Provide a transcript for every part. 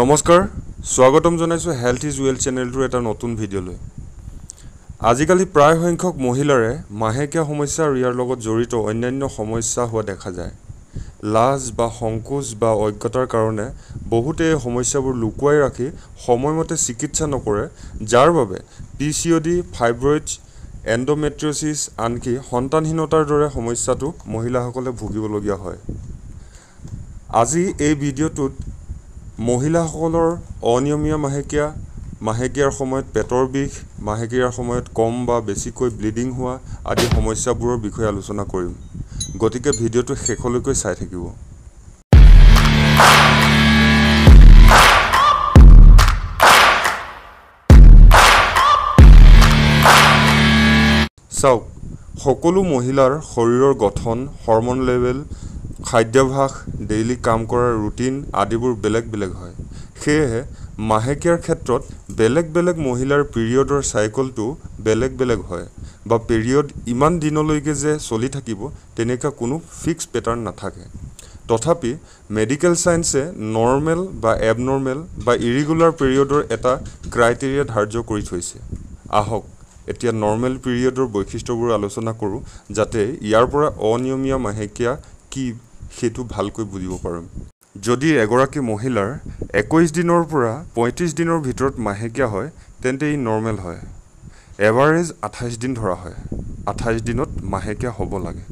নমস্কাৰ স্বাগতম জনাইছোঁ হেল্থ ইজ ৱেল চেনেলটোৰ এটা নতুন ভিডিঅ'লৈ আজিকালি প্ৰায় সংখ্যক মহিলাৰে মাহেকীয়া সমস্যা আৰু ইয়াৰ লগত জড়িত অন্যান্য সমস্যা হোৱা দেখা যায় লাজ বা সংকোচ বা অজ্ঞতাৰ কাৰণে বহুতে এই সমস্যাবোৰ লুকুৱাই ৰাখি সময়মতে চিকিৎসা নকৰে যাৰ বাবে P C O' D fibroid endometriosis আনকি সন্তানহীনতাৰ দৰে সমস্যাটো মহিলাসকলে ভুগিবলগীয়া হয় আজি এই ভিডিঅ'টোত মহিলাসকলৰ অনিয়মীয়া মাহেকীয়া মাহেকীয়াৰ সময়ত পেটৰ বিষ মাহেকীয়াৰ সময়ত কম বা বেছিকৈ ব্লিডিং হোৱা আদি সমস্যাবোৰৰ বিষয়ে আলোচনা কৰিম গতিকে ভিডিঅ'টো শেষলৈকে চাই থাকিব চাওক সকলো মহিলাৰ শৰীৰৰ গঠন হৰ্মন লেভেল খাদ্যভাস ডেইলি কাম কৰাৰ ৰুটিন আদিবোৰ বেলেগ বেলেগ হয় সেয়েহে মাহেকীয়াৰ ক্ষেত্ৰত বেলেগ বেলেগ মহিলাৰ পিৰিয়ডৰ চাইকলটো বেলেগ বেলেগ হয় বা পিৰিয়ড ইমান দিনলৈকে যে চলি থাকিব তেনেকুৱা কোনো ফিক্স পেটাৰ্ণ নাথাকে তথাপি মেডিকেল চায়েন্সে নৰ্মেল বা এবনৰ্মেল বা ইৰিগুলাৰ পিৰিয়ডৰ এটা ক্ৰাইটেৰিয়া ধাৰ্য কৰি থৈছে আহক এতিয়া নৰ্মেল পিৰিয়ডৰ বৈশিষ্ট্যবোৰ আলোচনা কৰোঁ যাতে ইয়াৰ পৰা অনিয়মীয়া মাহেকীয়া কি সেইটো ভালকৈ বুজিব পাৰোঁ যদি এগৰাকী মহিলাৰ একৈছ দিনৰ পৰা পঁয়ত্ৰিছ দিনৰ ভিতৰত মাহেকীয়া হয় তেন্তে ই নৰ্মেল হয় এভাৰেজ আঠাইছ দিন ধৰা হয় আঠাইছ দিনত মাহেকীয়া হ'ব লাগে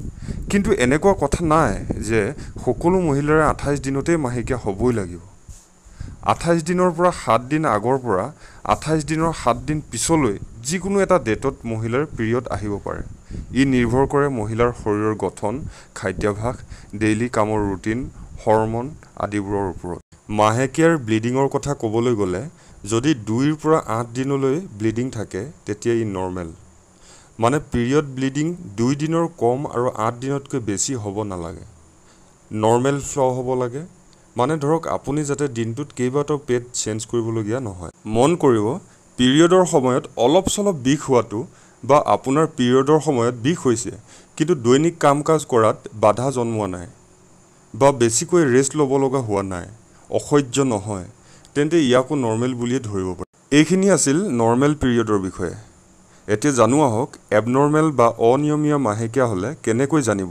কিন্তু এনেকুৱা কথা নাই যে সকলো মহিলাৰে আঠাইছ দিনতেই মাহেকীয়া হ'বই লাগিব আঠাইছ দিনৰ পৰা সাত দিন আগৰ পৰা আঠাইছ দিনৰ সাত দিন পিছলৈ যিকোনো এটা ডেটত মহিলাৰ পিৰিয়ড আহিব পাৰে ই নিৰ্ভৰ কৰে মহিলাৰ শৰীৰৰ গঠন খাদ্যাভাস ডেইলি কামৰ ৰুটিন হৰমন আদিবোৰৰ ওপৰত মাহেকীয়াৰ ব্লিডিঙৰ কথা ক'বলৈ গ'লে যদি দুইৰ পৰা আঠ দিনলৈ ব্লিডিং থাকে তেতিয়া ই নৰ্মেল মানে পিৰিয়ড ব্লিডিং দুই দিনৰ কম আৰু আঠ দিনতকৈ বেছি হ'ব নালাগে নৰ্মেল ফ্ল' হ'ব লাগে মানে ধৰক আপুনি যাতে দিনটোত কেইবাটাও পেট চেঞ্জ কৰিবলগীয়া নহয় মন কৰিব পিৰিয়ডৰ সময়ত অলপ চলপ বিষ হোৱাটো বা আপোনাৰ পিৰিয়ডৰ সময়ত বিষ হৈছে কিন্তু দৈনিক কাম কাজ কৰাত বাধা জন্মোৱা নাই বা বেছিকৈ ৰেষ্ট ল'ব লগা হোৱা নাই অসহ্য নহয় তেন্তে ইয়াকো নৰ্মেল বুলিয়ে ধৰিব পাৰি এইখিনি আছিল নৰ্মেল পিৰিয়ডৰ বিষয়ে এতিয়া জানো আহক এবনৰ্মেল বা অনিয়মীয়া মাহেকীয়া হ'লে কেনেকৈ জানিব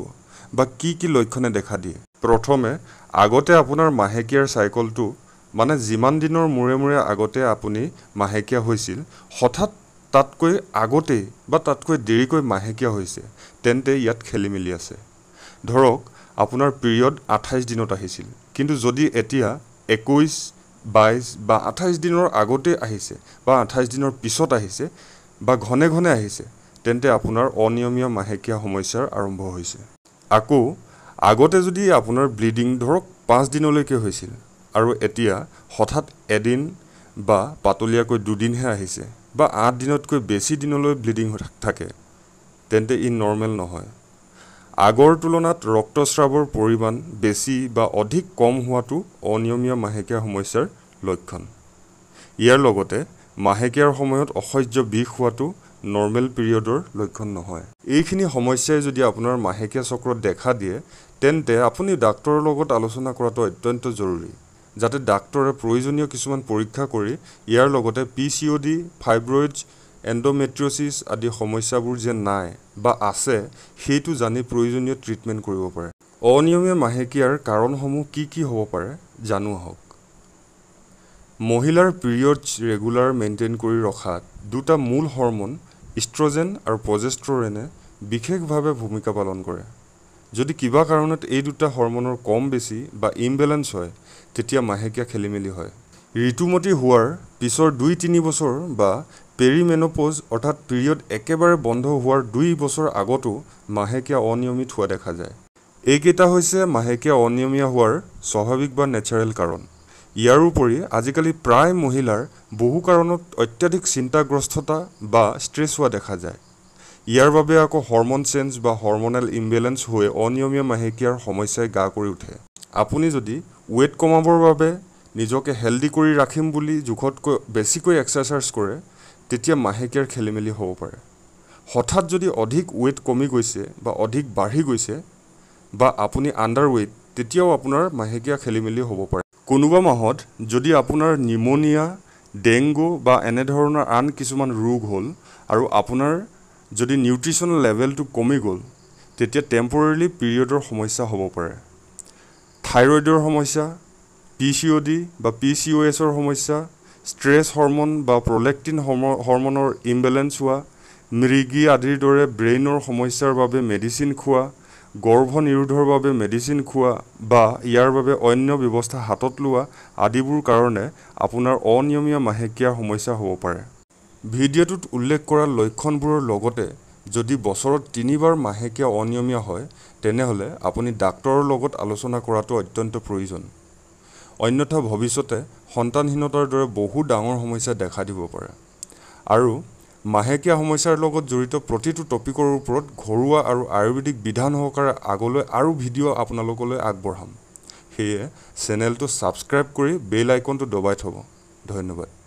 বা কি কি লক্ষণে দেখা দিয়ে প্ৰথমে আগতে আপোনাৰ মাহেকীয়াৰ চাইকলটো মানে যিমান দিনৰ মূৰে মূৰে আগতে আপুনি মাহেকীয়া হৈছিল হঠাৎ তাতকৈ আগতেই বা তাতকৈ দেৰিকৈ মাহেকীয়া হৈছে তেন্তে ইয়াত খেলি মেলি আছে ধৰক আপোনাৰ পিৰিয়ড আঠাইছ দিনত আহিছিল কিন্তু যদি এতিয়া একৈছ বাইছ বা আঠাইছ দিনৰ আগতেই আহিছে বা আঠাইছ দিনৰ পিছত আহিছে বা ঘনে ঘনে আহিছে তেন্তে আপোনাৰ অনিয়মীয়া মাহেকীয়া সমস্যাৰ আৰম্ভ হৈছে আকৌ আগতে যদি আপোনাৰ ব্লিডিং ধৰক পাঁচ দিনলৈকে হৈছিল আৰু এতিয়া হঠাৎ এদিন বা পাতলীয়াকৈ দুদিনহে আহিছে বা আঠ দিনতকৈ বেছি দিনলৈ ব্লিডিং থাকে তেন্তে ই নৰ্মেল নহয় আগৰ তুলনাত ৰক্তস্ৰাৱৰ পৰিমাণ বেছি বা অধিক কম হোৱাটো অনিয়মীয়া মাহেকীয়া সমস্যাৰ লক্ষণ ইয়াৰ লগতে মাহেকীয়াৰ সময়ত অসহ্য বিষ হোৱাটো নৰ্মেল পিৰিয়ডৰ লক্ষণ নহয় এইখিনি সমস্যাই যদি আপোনাৰ মাহেকীয়া চক্ৰত দেখা দিয়ে তেন্তে আপুনি ডাক্তৰৰ লগত আলোচনা কৰাটো অত্যন্ত জৰুৰী যাতে ডাক্তৰে প্ৰয়োজনীয় কিছুমান পৰীক্ষা কৰি ইয়াৰ লগতে P C O' D fibroid endometriosis আদি সমস্যাবোৰ যে নাই বা আছে সেইটো জানি প্ৰয়োজনীয় ট্ৰিটমেণ্ট কৰিব পাৰে অনিয়মীয়া মাহেকীয়াৰ কাৰণসমূহ কি কি হ'ব পাৰে জানো আহক মহিলাৰ পিৰিয়ডছ ৰেগুলাৰ মেইনটেইন কৰি ৰখাত দুটা মূল হৰ্মন ইষ্ট্ৰজেন আৰু প্ৰজেষ্ট্ৰৰেনে বিশেষভাৱে ভূমিকা পালন কৰে যদি কিবা কাৰণত এই দুটা হৰমনৰ কম বেছি বা ইমবেলেঞ্চ হয় তেতিয়া মাহেকীয়া খেলি মেলি হয় ঋতুমতী হোৱাৰ পিছৰ দুই তিনি বছৰ বা পেৰিমেনোপজ অৰ্থাৎ পিৰিয়ড একেবাৰে বন্ধ হোৱাৰ দুই বছৰ আগতো মাহেকীয়া অনিয়মিত হোৱা দেখা যায় এইকেইটা হৈছে মাহেকীয়া অনিয়মীয়া হোৱাৰ স্বাভাৱিক বা নেচাৰেল কাৰণ ইয়াৰ উপৰি আজিকালি প্ৰায় মহিলাৰ বহু কাৰণত অত্যাধিক চিন্তাগ্ৰস্ততা বা ষ্ট্ৰেছ হোৱা দেখা যায় ইয়াৰ বাবে আকৌ হৰ্মন চেঞ্জ বা হৰ্মনেল ইমবেলেঞ্চ হৈ অনিয়মীয়া মাহেকীয়াৰ সমস্যাই গা কৰি উঠে আপুনি যদি ৱেইট কমাবৰ বাবে নিজকে হেল্ডি কৰি ৰাখিম বুলি জোখতকৈ বেছিকৈ এক্সাৰচাইজ কৰে তেতিয়া মাহেকীয়াৰ খেলি মেলি হ'ব পাৰে হঠাৎ যদি অধিক ৱেইট কমি গৈছে বা অধিক বাঢ়ি গৈছে বা আপুনি আণ্ডাৰ ৱেইট তেতিয়াও আপোনাৰ মাহেকীয়া খেলি মেলি হ'ব পাৰে কোনোবা মাহত যদি আপোনাৰ নিমনীয়া ডেংগু বা এনেধৰণৰ আন কিছুমান ৰোগ হ'ল আৰু আপোনাৰ যদি নিউট্ৰিশ্যনেল লেভেলটো কমি গ'ল তেতিয়া টেম্পৰেলি পিৰিয়ডৰ সমস্যা হ'ব পাৰে থাইৰয়ডৰ সমস্যা পি চি অ' ডি বা পি চি অ' এছৰ সমস্যা ষ্ট্ৰেছ হৰ্মন বা প্ৰলেক্টিন হৰমনৰ ইমবেলেঞ্চ হোৱা মৃগী আদিৰ দৰে ব্ৰেইনৰ সমস্যাৰ বাবে মেডিচিন খোৱা গৰ্ভ নিৰোধৰ বাবে মেডিচিন খোৱা বা ইয়াৰ বাবে অন্য ব্যৱস্থা হাতত লোৱা আদিবোৰ কাৰণে আপোনাৰ অনিয়মীয়া মাহেকীয়া সমস্যা হ'ব পাৰে ভিডিঅ'টোত উল্লেখ কৰা লক্ষণবোৰৰ লগতে যদি বছৰত তিনিবাৰ মাহেকীয়া অনিয়মীয়া হয় তেনেহ'লে আপুনি ডাক্তৰৰ লগত আলোচনা কৰাটো অত্যন্ত প্ৰয়োজন অন্যথা ভৱিষ্যতে সন্তানহীনতাৰ দৰে বহু ডাঙৰ সমস্যা দেখা দিব পাৰে আৰু মাহেকীয়া সমস্যাৰ লগত জড়িত প্ৰতিটো টপিকৰ ওপৰত ঘৰুৱা আৰু আয়ুৰ্বেদিক বিধান সহকাৰে আগলৈ আৰু ভিডিঅ' আপোনালোকলৈ আগবঢ়াম সেয়ে চেনেলটো ছাবস্ক্ৰাইব কৰি বেল আইকনটো দবাই থ'ব ধন্যবাদ